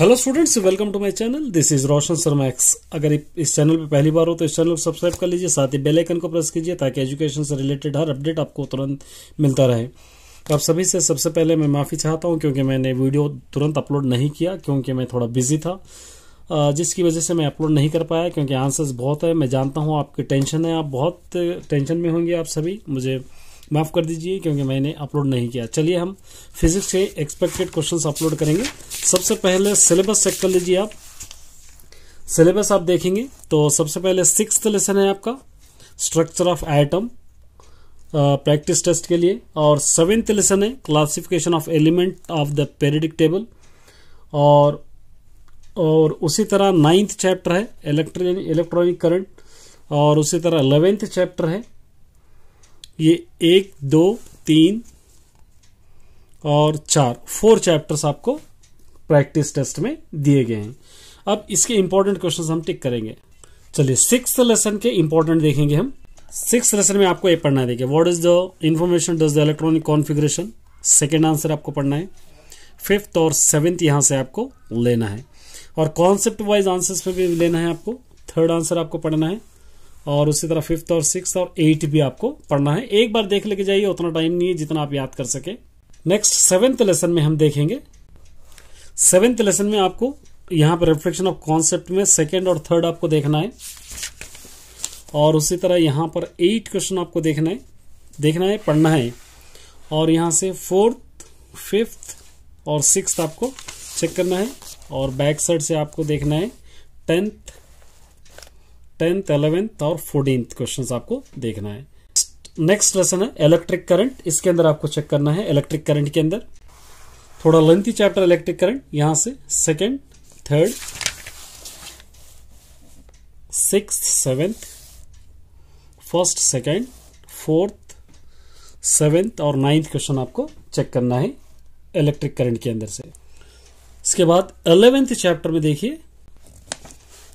hello students welcome to my channel this is Roshan Sharma X अगर इस channel पे पहली बार हो तो इस चैनल को सब्सक्राइब कर लीजिए साथ ही बेल आइकन को प्रेस कीजिए ताकि एजुकेशन से रिलेटेड हर अपडेट आपको तुरंत मिलता रहे तो आप सभी से सबसे पहले मैं माफ़ी चाहता हूँ क्योंकि मैंने वीडियो तुरंत अपलोड नहीं किया क्योंकि मैं थोड़ा बिजी था जिसकी वजह से मैं अपलोड नहीं कर पाया क्योंकि आंसर्स बहुत है मैं जानता हूँ आपकी टेंशन है आप बहुत टेंशन में होंगे आप सभी मुझे माफ़ कर दीजिए क्योंकि मैंने अपलोड नहीं किया चलिए हम फिजिक्स के एक्सपेक्टेड क्वेश्चंस अपलोड करेंगे सबसे पहले सिलेबस चेक कर लीजिए आप सिलेबस आप देखेंगे तो सबसे पहले सिक्स लेसन है आपका structure of atom practice test के लिए और सेवेंथ लेसन है classification of element of the periodic table और और उसी तरह नाइन्थ चैप्टर है इलेक्ट्रॉनिक इलेक्ट्रॉनिक करंट और उसी तरह अलेवेंथ चैप्टर है ये एक दो तीन और चार फोर चैप्टर्स आपको प्रैक्टिस टेस्ट में दिए गए हैं अब इसके इंपॉर्टेंट क्वेश्चन हम टिक करेंगे चलिए सिक्स लेसन के इंपॉर्टेंट देखेंगे हम सिक्स लेसन में आपको ये पढ़ना है देखिए what is the information does the electronic configuration second answer आपको पढ़ना है फिफ्थ और सेवेंथ यहाँ से आपको लेना है और कॉन्सेप्ट वाइज आंसर्स में भी लेना है आपको थर्ड आंसर आपको पढ़ना है और उसी तरह फिफ्थ और सिक्स और एट भी आपको पढ़ना है एक बार देख लेके जाइए उतना टाइम नहीं है जितना आप याद कर सके नेक्स्ट सेवेंथ लेसन में हम देखेंगे सेवेंथ लेसन में आपको यहाँ पर रिफ्लेक्शन ऑफ कॉन्सेप्ट में सेकेंड और थर्ड आपको देखना है और उसी तरह यहाँ पर एट क्वेश्चन आपको देखना है देखना है पढ़ना है और यहां से फोर्थ फिफ्थ और सिक्स आपको चेक करना है और बैक साइड से आपको देखना है टेंथ टेंथ एलेवेंथ और फोर्टींथ क्वेश्चन आपको देखना है नेक्स्ट लेसन है इलेक्ट्रिक करंट इसके अंदर आपको चेक करना है इलेक्ट्रिक करंट के अंदर थोड़ा लेंथी चैप्टर इलेक्ट्रिक करंट यहां से second third six seventh first second fourth seventh और नाइन्थ क्वेश्चन आपको चेक करना है इलेक्ट्रिक करंट के अंदर से इसके बाद अलेवेंथ चैप्टर में देखिए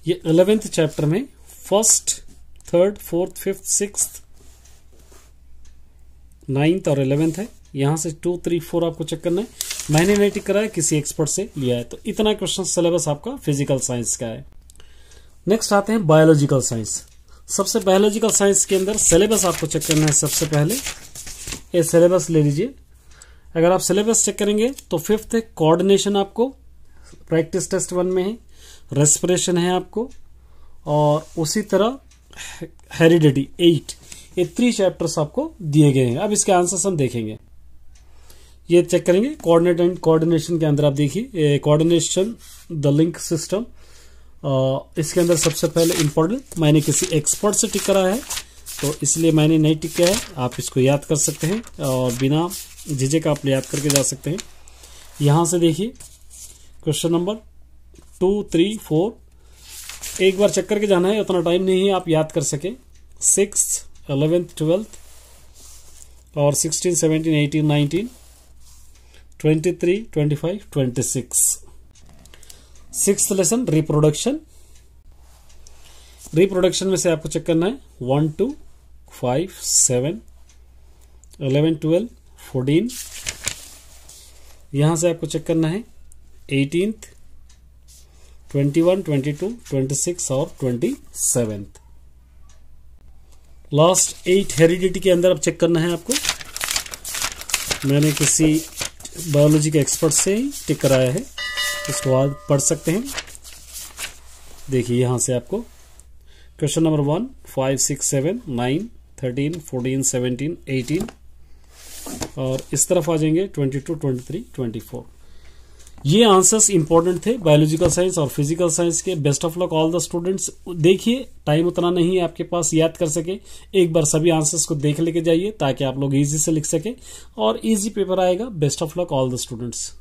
ये अलेवेंथ चैप्टर में first third fourth fifth six ninth और इलेवेंथ है यहां से टू थ्री फोर आपको चेक करना है मैंने नहीं टिक कराया किसी एक्सपर्ट से लिया है तो इतना क्वेश्चन सिलेबस आपका फिजिकल साइंस का है नेक्स्ट आते हैं बायोलॉजिकल साइंस सबसे बायोलॉजिकल साइंस के अंदर सिलेबस आपको चेक करना है सबसे पहले ये सिलेबस ले लीजिए अगर आप सिलेबस चेक करेंगे तो फिफ्थ है कोऑर्डिनेशन आपको प्रैक्टिस टेस्ट वन में है रेस्पिरेशन है आपको और उसी तरह हेरिडिटी एट ये थ्री चैप्टर्स आपको दिए गए हैं अब इसके आंसर्स हम देखेंगे ये चेक करेंगे कोऑर्डिनेट एंड कोऑर्डिनेशन के अंदर आप देखिए कोऑर्डिनेशन द लिंक सिस्टम इसके अंदर सबसे पहले इंपॉर्टेंट मैंने किसी एक्सपर्ट से टिक करा है तो इसलिए मैंने नहीं टिक किया है आप इसको याद कर सकते हैं और बिना का आप याद करके जा सकते हैं यहां से देखिए question number two three four एक बार चेक करके जाना है उतना टाइम नहीं है आप याद कर सके सिक्स एलेवेंथ ट्वेल्थ और sixteen seventeen eighteen nineteen twenty three twenty five twenty six six lesson reproduction reproduction में से आपको चेक करना है one two five seven eleven twelve fourteen यहां से आपको चेक करना है eighteenth twenty one twenty two twenty six और twenty seventh last eight heredity के अंदर अब चेक करना है आपको मैंने किसी बायोलॉजी के एक्सपर्ट से ही टिक कराया है इसको आज पढ़ सकते हैं देखिए यहां से आपको question number one five six seven nine thirteen fourteen seventeen eighteen और इस तरफ आ जाएंगे twenty two twenty three twenty four ये आंसर्स इंपॉर्टेंट थे बायोलॉजिकल साइंस और फिजिकल साइंस के best of luck all the students देखिए टाइम उतना नहीं है आपके पास याद कर सके एक बार सभी आंसर्स को देख लेके जाइए ताकि आप लोग इजी से लिख सके और इजी पेपर आएगा best of luck all the students